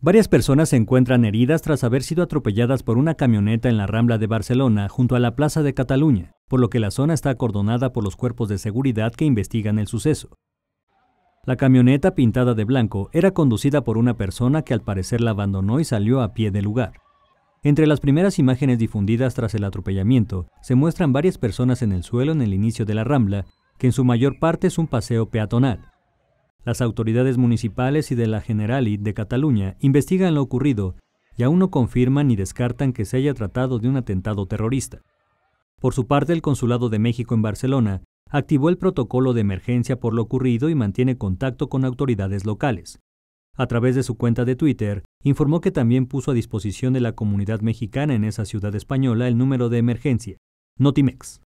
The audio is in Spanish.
Varias personas se encuentran heridas tras haber sido atropelladas por una camioneta en la Rambla de Barcelona junto a la Plaza de Cataluña, por lo que la zona está acordonada por los cuerpos de seguridad que investigan el suceso. La camioneta pintada de blanco era conducida por una persona que al parecer la abandonó y salió a pie del lugar. Entre las primeras imágenes difundidas tras el atropellamiento, se muestran varias personas en el suelo en el inicio de la Rambla, que en su mayor parte es un paseo peatonal. Las autoridades municipales y de la Generali de Cataluña investigan lo ocurrido y aún no confirman ni descartan que se haya tratado de un atentado terrorista. Por su parte, el Consulado de México en Barcelona activó el protocolo de emergencia por lo ocurrido y mantiene contacto con autoridades locales. A través de su cuenta de Twitter, informó que también puso a disposición de la comunidad mexicana en esa ciudad española el número de emergencia, Notimex.